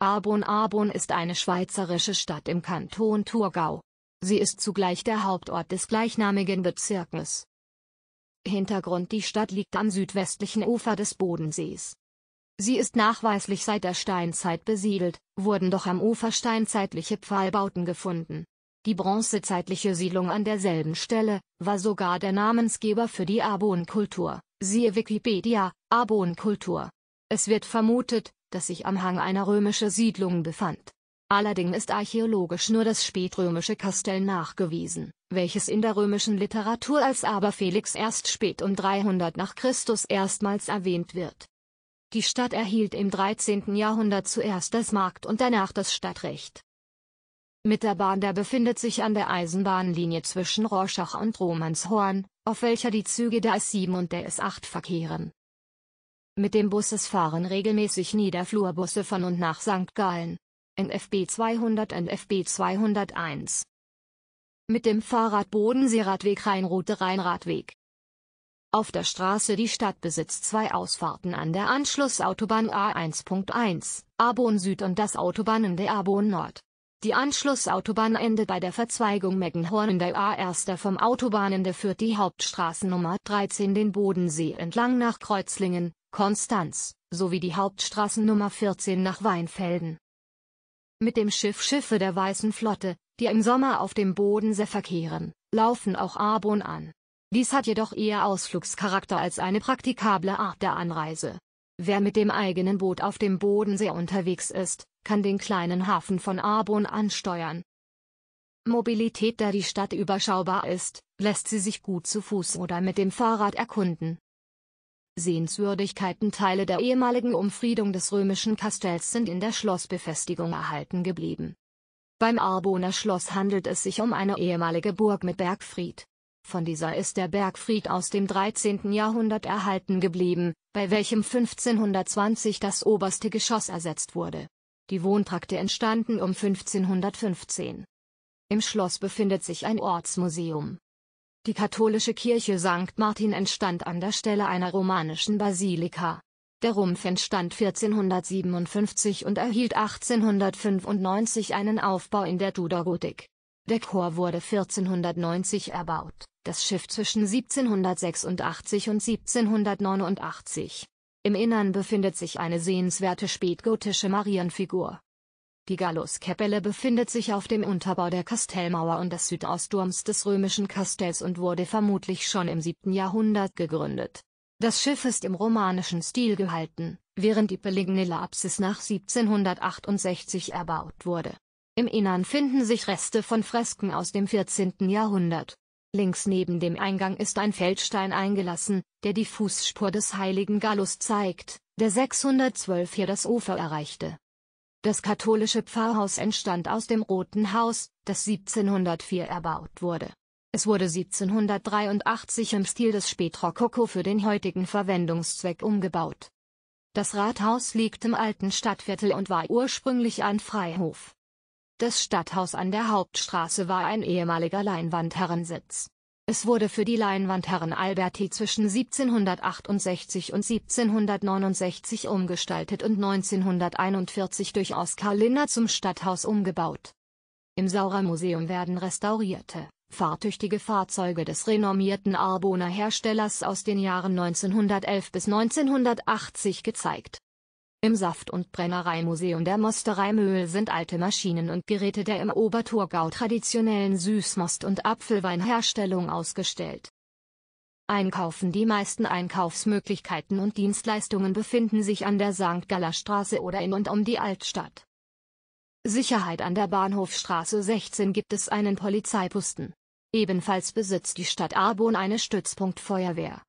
Arbon-Arbon ist eine schweizerische Stadt im Kanton Thurgau. Sie ist zugleich der Hauptort des gleichnamigen Bezirkes. Hintergrund Die Stadt liegt am südwestlichen Ufer des Bodensees. Sie ist nachweislich seit der Steinzeit besiedelt, wurden doch am Ufer steinzeitliche Pfahlbauten gefunden. Die bronzezeitliche Siedlung an derselben Stelle, war sogar der Namensgeber für die Arbon-Kultur, siehe Wikipedia, Arbon-Kultur. Es wird vermutet, dass sich am Hang einer römische Siedlung befand. Allerdings ist archäologisch nur das spätrömische Kastell nachgewiesen, welches in der römischen Literatur als Aber Felix erst spät um 300 nach Christus erstmals erwähnt wird. Die Stadt erhielt im 13. Jahrhundert zuerst das Markt und danach das Stadtrecht. Mit der Bahn der befindet sich an der Eisenbahnlinie zwischen Rorschach und Romanshorn, auf welcher die Züge der S7 und der S8 verkehren. Mit dem Busses fahren regelmäßig Niederflurbusse von und nach St. Gallen. NFB 200 NFB 201. Mit dem Fahrrad Bodensee-Radweg Rheinroute Rheinradweg. Auf der Straße die Stadt besitzt zwei Ausfahrten an der Anschlussautobahn A1.1, Arbon Süd und das Autobahnende Arbon Nord. Die Anschlussautobahn endet bei der Verzweigung Meckenhorn in der A1 vom Autobahnende führt die Hauptstraßennummer 13 den Bodensee entlang nach Kreuzlingen, Konstanz, sowie die Hauptstraßen Nummer 14 nach Weinfelden. Mit dem Schiff Schiffe der Weißen Flotte, die im Sommer auf dem Bodensee verkehren, laufen auch Arbon an. Dies hat jedoch eher Ausflugscharakter als eine praktikable Art der Anreise. Wer mit dem eigenen Boot auf dem Bodensee unterwegs ist, kann den kleinen Hafen von Arbon ansteuern. Mobilität Da die Stadt überschaubar ist, lässt sie sich gut zu Fuß oder mit dem Fahrrad erkunden. Sehenswürdigkeiten Teile der ehemaligen Umfriedung des römischen Kastells sind in der Schlossbefestigung erhalten geblieben. Beim Arboner Schloss handelt es sich um eine ehemalige Burg mit Bergfried. Von dieser ist der Bergfried aus dem 13. Jahrhundert erhalten geblieben, bei welchem 1520 das oberste Geschoss ersetzt wurde. Die Wohntrakte entstanden um 1515. Im Schloss befindet sich ein Ortsmuseum. Die katholische Kirche St. Martin entstand an der Stelle einer romanischen Basilika. Der Rumpf entstand 1457 und erhielt 1895 einen Aufbau in der Tudorgotik. Der Chor wurde 1490 erbaut, das Schiff zwischen 1786 und 1789. Im Innern befindet sich eine sehenswerte spätgotische Marienfigur die Galluskapelle befindet sich auf dem Unterbau der Kastellmauer und des Südausturms des römischen Kastells und wurde vermutlich schon im 7. Jahrhundert gegründet. Das Schiff ist im romanischen Stil gehalten, während die Pelignilla Apsis nach 1768 erbaut wurde. Im Innern finden sich Reste von Fresken aus dem 14. Jahrhundert. Links neben dem Eingang ist ein Feldstein eingelassen, der die Fußspur des heiligen Gallus zeigt, der 612 hier das Ufer erreichte. Das katholische Pfarrhaus entstand aus dem Roten Haus, das 1704 erbaut wurde. Es wurde 1783 im Stil des Spätrokoko für den heutigen Verwendungszweck umgebaut. Das Rathaus liegt im alten Stadtviertel und war ursprünglich ein Freihof. Das Stadthaus an der Hauptstraße war ein ehemaliger Leinwandherrensitz. Es wurde für die Leinwandherren Alberti zwischen 1768 und 1769 umgestaltet und 1941 durch Oskar Linner zum Stadthaus umgebaut. Im Saurer Museum werden restaurierte, fahrtüchtige Fahrzeuge des renommierten Arboner Herstellers aus den Jahren 1911 bis 1980 gezeigt. Im Saft- und Brennereimuseum der Mosterei Möhl sind alte Maschinen und Geräte der im Oberturgau traditionellen Süßmost- und Apfelweinherstellung ausgestellt. Einkaufen Die meisten Einkaufsmöglichkeiten und Dienstleistungen befinden sich an der St. Galler Straße oder in und um die Altstadt. Sicherheit an der Bahnhofstraße 16 gibt es einen Polizeiposten. Ebenfalls besitzt die Stadt Arbon eine Stützpunktfeuerwehr.